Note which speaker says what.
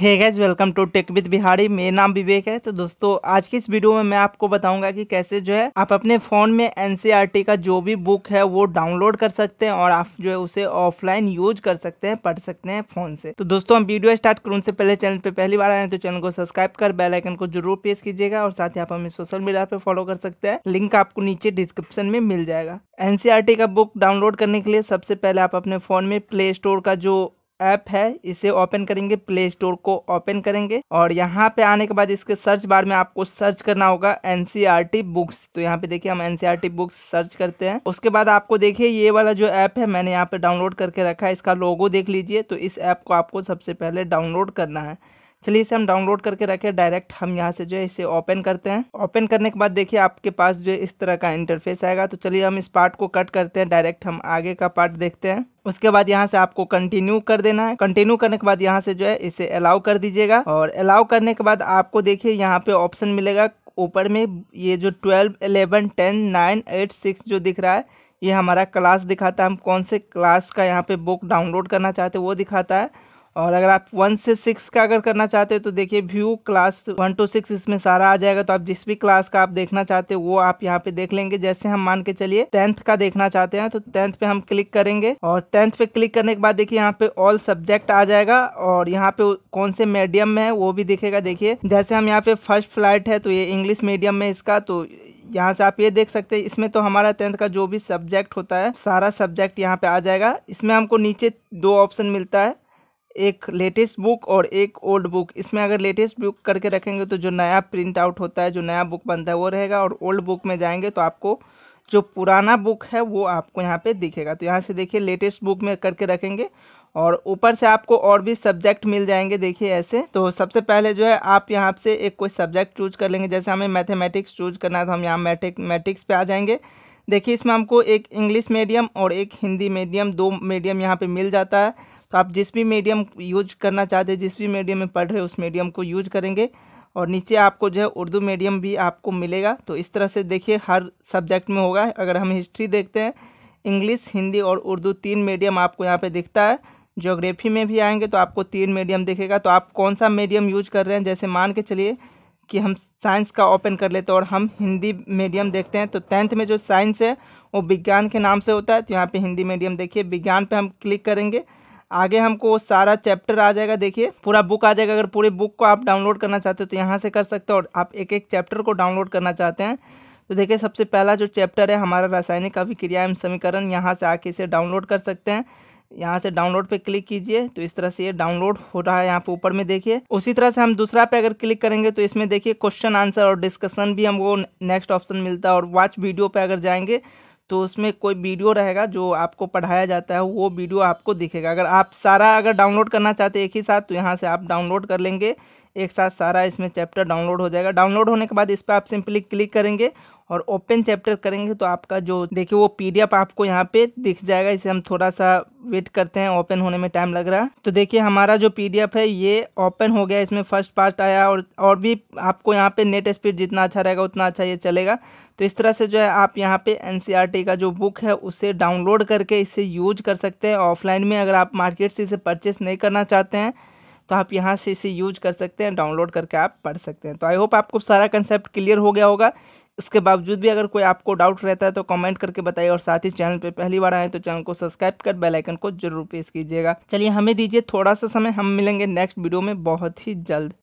Speaker 1: hey guys welcome to tech with Bihari मेरा नाम विवेक है तो दोस्तों आज की इस वीडियो में मैं आपको बताऊंगा कि कैसे जो है आप अपने फ़ोन में एनसीईआरटी e का जो भी बुक है वो डाउनलोड कर सकते हैं और आप जो है उसे ऑफलाइन यूज कर सकते हैं पढ़ सकते हैं फ़ोन से तो दोस्तों हम वीडियो स्टार्ट करूँ से पहले चैनल पर पहली बार आए तो चैनल को सब्सक्राइब कर बेलाइकन को जरूर प्रेस कीजिएगा और साथ ही आप हमें सोशल मीडिया पर फॉलो कर सकते हैं लिंक आपको नीचे डिस्क्रिप्शन में मिल जाएगा एनसीआरटी e का बुक डाउनलोड करने के लिए सबसे पहले आप अपने फ़ोन में प्ले स्टोर का जो ऐप है इसे ओपन करेंगे प्ले स्टोर को ओपन करेंगे और यहाँ पे आने के बाद इसके सर्च बार में आपको सर्च करना होगा एनसीईआरटी बुक्स e तो यहाँ पे देखिए हम एनसीईआरटी बुक्स e सर्च करते हैं उसके बाद आपको देखिए ये वाला जो ऐप है मैंने यहाँ पे डाउनलोड करके रखा है इसका लोगो देख लीजिए तो इस ऐप को आपको सबसे पहले डाउनलोड करना है चलिए इसे हम डाउनलोड करके रखें डायरेक्ट हम यहाँ से जो है इसे ओपन करते हैं ओपन करने के बाद देखिए आपके पास जो है इस तरह का इंटरफेस आएगा तो चलिए हम इस पार्ट को कट करते हैं डायरेक्ट हम आगे का पार्ट देखते हैं उसके बाद यहाँ से आपको कंटिन्यू कर देना है कंटिन्यू करने के बाद यहाँ से जो है इसे अलाउ कर दीजिएगा और अलाउ करने के बाद आपको देखिए यहाँ पे ऑप्शन मिलेगा ऊपर में ये जो twelve eleven ten nine eight six जो दिख रहा है ये हमारा क्लास दिखाता है हम कौन से क्लास का यहाँ पे बुक डाउनलोड करना चाहते हैं वो दिखाता है और अगर आप वन से सिक्स का अगर करना चाहते हो तो देखिए view class one two six इसमें सारा आ जाएगा तो आप जिस भी क्लास का आप देखना चाहते हो वो आप यहाँ पे देख लेंगे जैसे हम मान के चलिए टेंथ का देखना चाहते हैं तो टेंथ पे हम क्लिक करेंगे और टेंथ पे क्लिक करने के बाद देखिए यहाँ पे ऑल सब्जेक्ट आ जाएगा और यहाँ पे कौन से मीडियम में है वो भी दिखेगा देखिए जैसे हम यहाँ पे फर्स्ट फ्लाइट है तो ये इंग्लिश मीडियम में इसका तो यहाँ से आप ये देख सकते हैं इसमें तो हमारा टेंथ का जो भी सब्जेक्ट होता है सारा सब्जेक्ट यहाँ पे आ जाएगा इसमें हमको नीचे दो ऑप्शन मिलता है एक लेटेस्ट बुक और एक ओल्ड बुक इसमें अगर लेटेस्ट बुक करके रखेंगे तो जो नया प्रिंट आउट होता है जो नया बुक बनता है वो रहेगा और ओल्ड बुक में जाएंगे तो आपको जो पुराना बुक है वो आपको यहाँ पे दिखेगा तो यहाँ से देखिए लेटेस्ट बुक में करके रखेंगे और ऊपर से आपको और भी सब्जेक्ट मिल जाएंगे देखिए ऐसे तो सबसे पहले जो है आप यहाँ से एक कोई सब्जेक्ट चूज कर लेंगे जैसे हमें मैथेमेटिक्स चूज करना है तो हम यहाँ मैथमेटिक्स पर आ जाएंगे देखिए इसमें हमको एक इंग्लिश मीडियम और एक हिंदी मीडियम दो मीडियम यहाँ पे मिल जाता है तो आप जिस भी मीडियम यूज करना चाहते हैं जिस भी मीडियम में पढ़ रहे उस मीडियम को यूज करेंगे और नीचे आपको जो है उर्दू मीडियम भी आपको मिलेगा तो इस तरह से देखिए हर सब्जेक्ट में होगा अगर हम हिस्ट्री देखते हैं इंग्लिश हिंदी और उर्दू तीन मीडियम आपको यहाँ पे दिखता है जोग्राफी में भी आएंगे तो आपको तीन मीडियम दिखेगा तो आप कौन सा मीडियम यूज कर रहे हैं जैसे मान के चलिए कि हम साइंस का ओपन कर लेते हैं और हम हिंदी मीडियम देखते हैं तो टेंथ में जो साइंस है वो विज्ञान के नाम से होता है तो यहाँ पर हिंदी मीडियम देखिए विज्ञान पर हम क्लिक करेंगे आगे हमको वो सारा चैप्टर आ जाएगा देखिए पूरा बुक आ जाएगा अगर पूरे बुक को आप डाउनलोड करना चाहते हो तो यहाँ से कर सकते हो और आप एक एक चैप्टर को डाउनलोड करना चाहते हैं तो देखिए सबसे पहला जो चैप्टर है हमारा रासायनिक अभिक्रिया एवं समीकरण यहाँ से आके इसे डाउनलोड कर सकते हैं यहाँ से डाउनलोड पे क्लिक कीजिए तो इस तरह से ये डाउनलोड हो रहा है यहाँ पे ऊपर में देखिए उसी तरह से हम दूसरा पे अगर क्लिक करेंगे तो इसमें देखिए क्वेश्चन आंसर और डिस्कशन भी हमको नेक्स्ट ऑप्शन मिलता है और वॉच वीडियो पे अगर जाएंगे तो उसमें कोई वीडियो रहेगा जो आपको पढ़ाया जाता है वो वीडियो आपको दिखेगा अगर आप सारा अगर डाउनलोड करना चाहते हैं एक ही साथ तो यहाँ से आप डाउनलोड कर लेंगे एक साथ सारा इसमें चैप्टर डाउनलोड हो जाएगा डाउनलोड होने के बाद इस पर आप सिंपली क्लिक करेंगे और ओपन चैप्टर करेंगे तो आपका जो देखिए वो पीडीएफ आपको यहाँ पे दिख जाएगा इसे हम थोड़ा सा वेट करते हैं ओपन होने में टाइम लग रहा है तो देखिए हमारा जो पीडीएफ है ये ओपन हो गया इसमें फर्स्ट पार्ट आया और और भी आपको यहाँ पे नेट स्पीड जितना अच्छा रहेगा उतना अच्छा ये चलेगा तो इस तरह से जो है आप यहाँ पे एन का जो बुक है उसे डाउनलोड करके इसे यूज कर सकते हैं ऑफलाइन में अगर आप मार्केट से इसे परचेस नहीं करना चाहते हैं तो आप यहाँ से इसे यूज कर सकते हैं डाउनलोड करके आप पढ़ सकते हैं तो आई होप आपको सारा कंसेप्ट क्लियर हो गया होगा इसके बावजूद भी अगर कोई आपको डाउट रहता है तो कमेंट करके बताइए और साथ ही चैनल पे पहली बार आए तो चैनल को सब्सक्राइब कर बेल आइकन को जरूर प्रेस कीजिएगा चलिए हमें दीजिए थोड़ा सा समय हम मिलेंगे नेक्स्ट वीडियो में बहुत ही जल्द